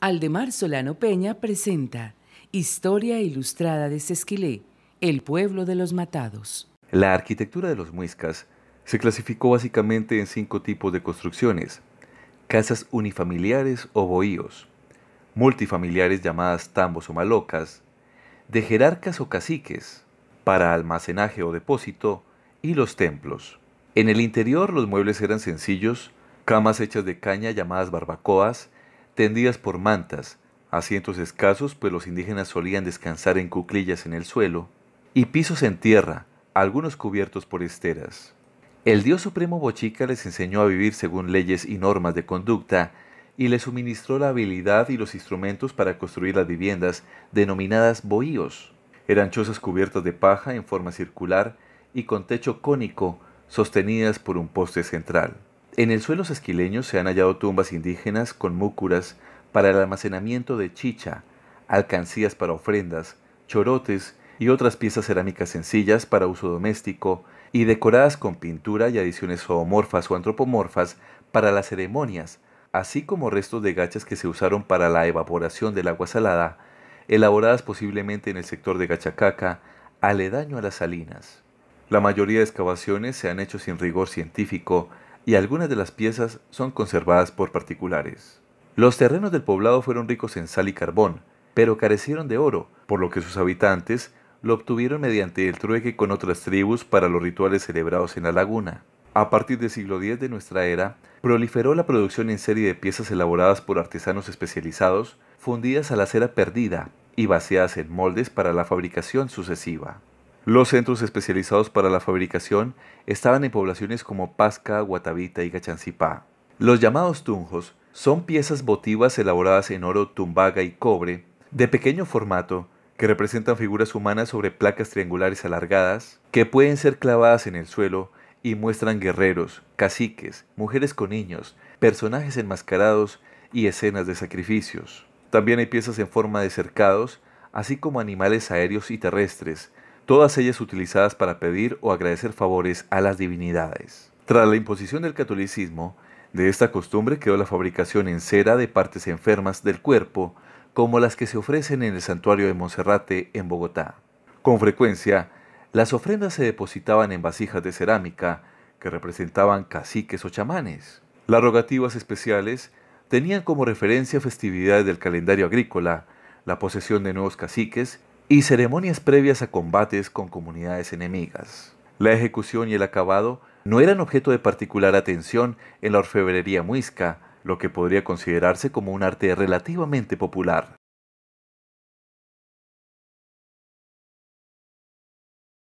Aldemar Solano Peña presenta Historia Ilustrada de Sesquilé, el pueblo de los matados. La arquitectura de los muiscas se clasificó básicamente en cinco tipos de construcciones. Casas unifamiliares o bohíos, multifamiliares llamadas tambos o malocas, de jerarcas o caciques, para almacenaje o depósito, y los templos. En el interior los muebles eran sencillos, camas hechas de caña llamadas barbacoas, tendidas por mantas, asientos escasos, pues los indígenas solían descansar en cuclillas en el suelo, y pisos en tierra, algunos cubiertos por esteras. El dios supremo Bochica les enseñó a vivir según leyes y normas de conducta, y les suministró la habilidad y los instrumentos para construir las viviendas denominadas bohíos. Eran chozas cubiertas de paja en forma circular y con techo cónico, sostenidas por un poste central. En el suelo esquileño se han hallado tumbas indígenas con múcuras para el almacenamiento de chicha, alcancías para ofrendas, chorotes y otras piezas cerámicas sencillas para uso doméstico y decoradas con pintura y adiciones zoomorfas o antropomorfas para las ceremonias, así como restos de gachas que se usaron para la evaporación del agua salada, elaboradas posiblemente en el sector de Gachacaca, aledaño a las salinas. La mayoría de excavaciones se han hecho sin rigor científico y algunas de las piezas son conservadas por particulares. Los terrenos del poblado fueron ricos en sal y carbón, pero carecieron de oro, por lo que sus habitantes lo obtuvieron mediante el trueque con otras tribus para los rituales celebrados en la laguna. A partir del siglo X de nuestra era, proliferó la producción en serie de piezas elaboradas por artesanos especializados, fundidas a la cera perdida y vaciadas en moldes para la fabricación sucesiva. Los centros especializados para la fabricación estaban en poblaciones como Pasca, Guatavita y Gachancipá. Los llamados tunjos son piezas votivas elaboradas en oro, tumbaga y cobre, de pequeño formato, que representan figuras humanas sobre placas triangulares alargadas, que pueden ser clavadas en el suelo y muestran guerreros, caciques, mujeres con niños, personajes enmascarados y escenas de sacrificios. También hay piezas en forma de cercados, así como animales aéreos y terrestres, todas ellas utilizadas para pedir o agradecer favores a las divinidades. Tras la imposición del catolicismo, de esta costumbre quedó la fabricación en cera de partes enfermas del cuerpo, como las que se ofrecen en el santuario de Monserrate en Bogotá. Con frecuencia, las ofrendas se depositaban en vasijas de cerámica que representaban caciques o chamanes. Las rogativas especiales tenían como referencia festividades del calendario agrícola, la posesión de nuevos caciques y ceremonias previas a combates con comunidades enemigas. La ejecución y el acabado no eran objeto de particular atención en la orfebrería muisca, lo que podría considerarse como un arte relativamente popular.